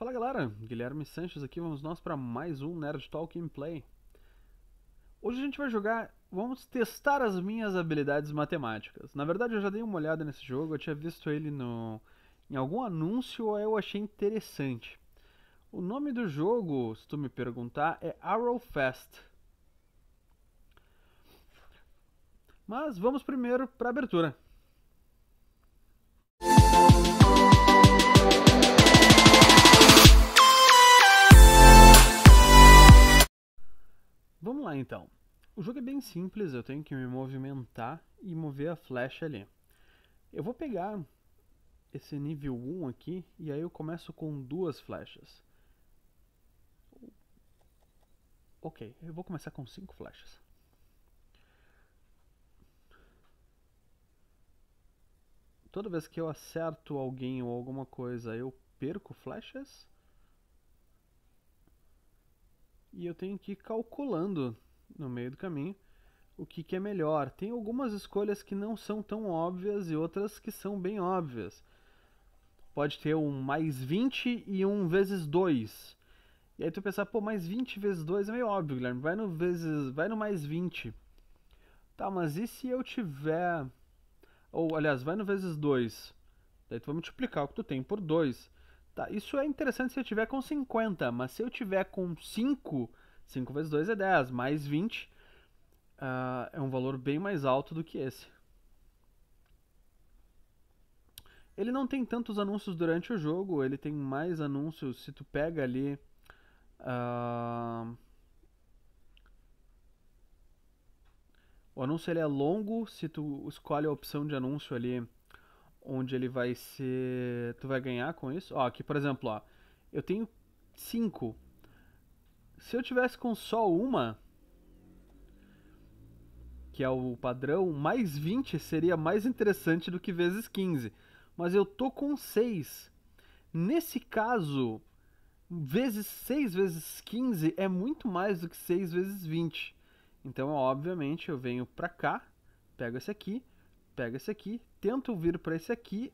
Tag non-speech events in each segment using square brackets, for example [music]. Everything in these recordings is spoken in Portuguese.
Fala galera, Guilherme Sanches aqui, vamos nós para mais um Nerd Talk play. Hoje a gente vai jogar, vamos testar as minhas habilidades matemáticas. Na verdade eu já dei uma olhada nesse jogo, eu tinha visto ele no, em algum anúncio e eu achei interessante. O nome do jogo, se tu me perguntar, é Arrow Fest. Mas vamos primeiro para a abertura. lá então. O jogo é bem simples, eu tenho que me movimentar e mover a flecha ali. Eu vou pegar esse nível 1 aqui e aí eu começo com duas flechas. Ok, eu vou começar com cinco flechas. Toda vez que eu acerto alguém ou alguma coisa, eu perco flechas. E eu tenho que ir calculando no meio do caminho o que, que é melhor. Tem algumas escolhas que não são tão óbvias e outras que são bem óbvias. Pode ter um mais 20 e um vezes 2. E aí tu pensar, pô, mais 20 vezes 2 é meio óbvio, Guilherme. Vai no vezes, vai no mais 20. Tá, mas e se eu tiver ou aliás, vai no vezes 2. Daí tu vai multiplicar o que tu tem por 2. Tá, isso é interessante se eu tiver com 50, mas se eu tiver com 5, 5 vezes 2 é 10, mais 20 uh, ah, é um valor bem mais alto do que esse. Ele não tem tantos anúncios durante o jogo, ele tem mais anúncios se tu pega ali. Uh... O anúncio ele é longo se tu escolhe a opção de anúncio ali onde ele vai ser. Tu vai ganhar com isso. Ó, aqui por exemplo, ó, eu tenho 5 se eu tivesse com só uma, que é o padrão, mais 20 seria mais interessante do que vezes 15. Mas eu tô com 6. Nesse caso, vezes 6 vezes 15 é muito mais do que 6 vezes 20. Então, obviamente, eu venho para cá, pego esse aqui, pego esse aqui, tento vir para esse aqui,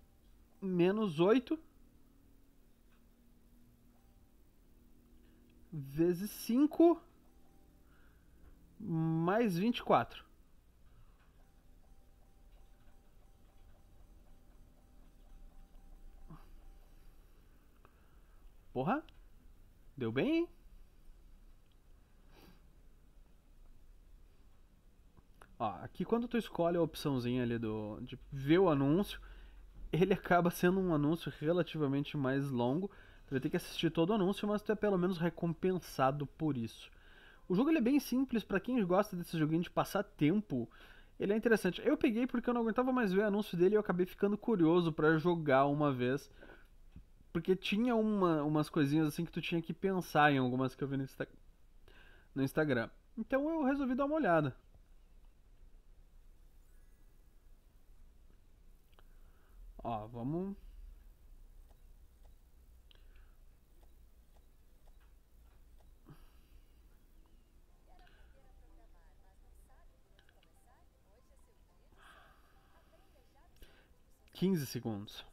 menos 8 vezes 5 mais 24. Porra, deu bem, hein? Ó, aqui quando tu escolhe a opçãozinha ali do, de ver o anúncio, ele [laughs] acaba sendo um anúncio relativamente mais longo, Tu vai ter que assistir todo o anúncio, mas tu é pelo menos recompensado por isso. O jogo ele é bem simples, para quem gosta desse joguinho de passar tempo, ele é interessante. Eu peguei porque eu não aguentava mais ver o anúncio dele e eu acabei ficando curioso para jogar uma vez. Porque tinha uma, umas coisinhas assim que tu tinha que pensar em algumas que eu vi no, Insta no Instagram. Então eu resolvi dar uma olhada. Ó, vamos 15 segundos.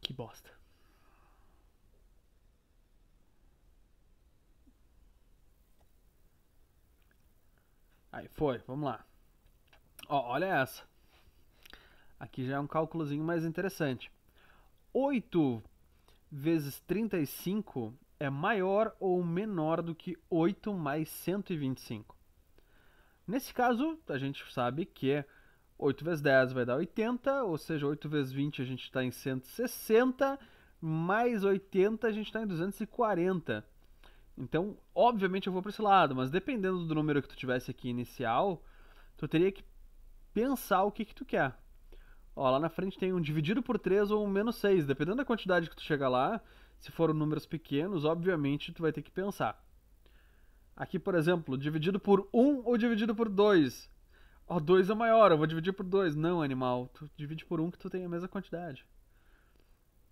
Que bosta. Aí foi, vamos lá. Ó, olha essa. Aqui já é um cálculozinho mais interessante. 8 vezes 35 é maior ou menor do que 8 mais 125. Nesse caso, a gente sabe que 8 é vezes 10 vai dar 80, ou seja, 8 vezes 20 a gente está em 160, mais 80 a gente está em 240. Então, obviamente eu vou para esse lado, mas dependendo do número que tu tivesse aqui inicial, tu teria que pensar o que, que tu quer. Ó, lá na frente tem um dividido por 3 ou um menos 6. Dependendo da quantidade que tu chega lá, se for números pequenos, obviamente tu vai ter que pensar. Aqui, por exemplo, dividido por 1 ou dividido por 2? Ó, 2 é maior, eu vou dividir por 2. Não, animal, tu divide por 1 que tu tem a mesma quantidade.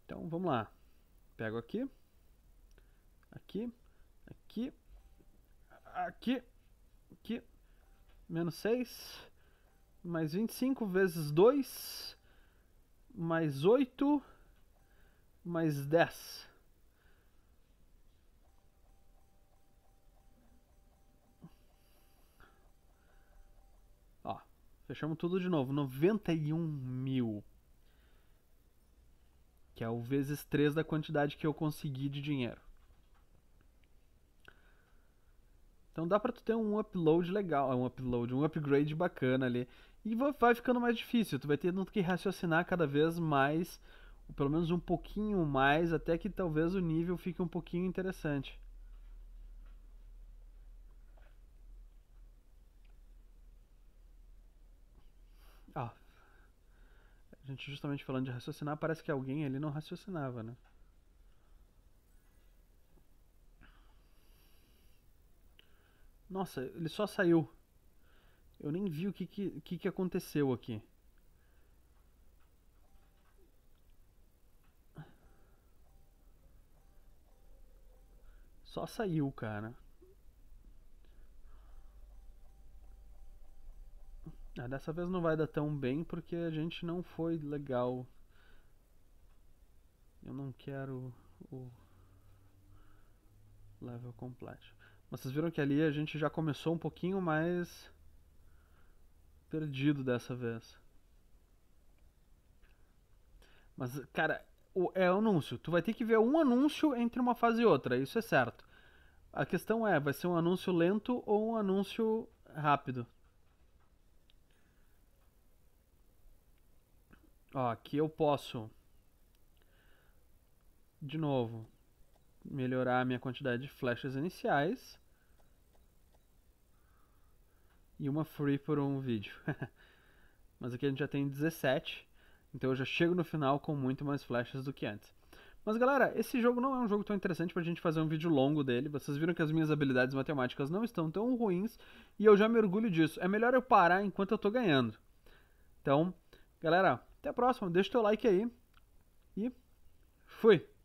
Então, vamos lá. Pego aqui. Aqui. Aqui. Aqui. Aqui. Menos 6. Mais 25 vezes 2 mais 8, mais 10. Ó, fechamos tudo de novo. 91 mil. Que é o vezes 3 da quantidade que eu consegui de dinheiro. Então dá pra tu ter um upload legal, um upload, um upgrade bacana ali. E vai ficando mais difícil, tu vai tendo que raciocinar cada vez mais, pelo menos um pouquinho mais, até que talvez o nível fique um pouquinho interessante. Ah, a gente justamente falando de raciocinar, parece que alguém ali não raciocinava, né? Nossa, ele só saiu. Eu nem vi o que, que, que, que aconteceu aqui. Só saiu, cara. Ah, dessa vez não vai dar tão bem porque a gente não foi legal. Eu não quero o level completo. Mas vocês viram que ali a gente já começou um pouquinho mais perdido dessa vez. Mas, cara, o, é anúncio. Tu vai ter que ver um anúncio entre uma fase e outra, isso é certo. A questão é, vai ser um anúncio lento ou um anúncio rápido? Ó, aqui eu posso, de novo, melhorar a minha quantidade de flechas iniciais e uma free por um vídeo. [laughs] Mas aqui a gente já tem 17, então eu já chego no final com muito mais flechas do que antes. Mas galera, esse jogo não é um jogo tão interessante pra gente fazer um vídeo longo dele. Vocês viram que as minhas habilidades matemáticas não estão tão ruins e eu já me orgulho disso. É melhor eu parar enquanto eu tô ganhando. Então, galera, até a próxima. Deixa o teu like aí e fui!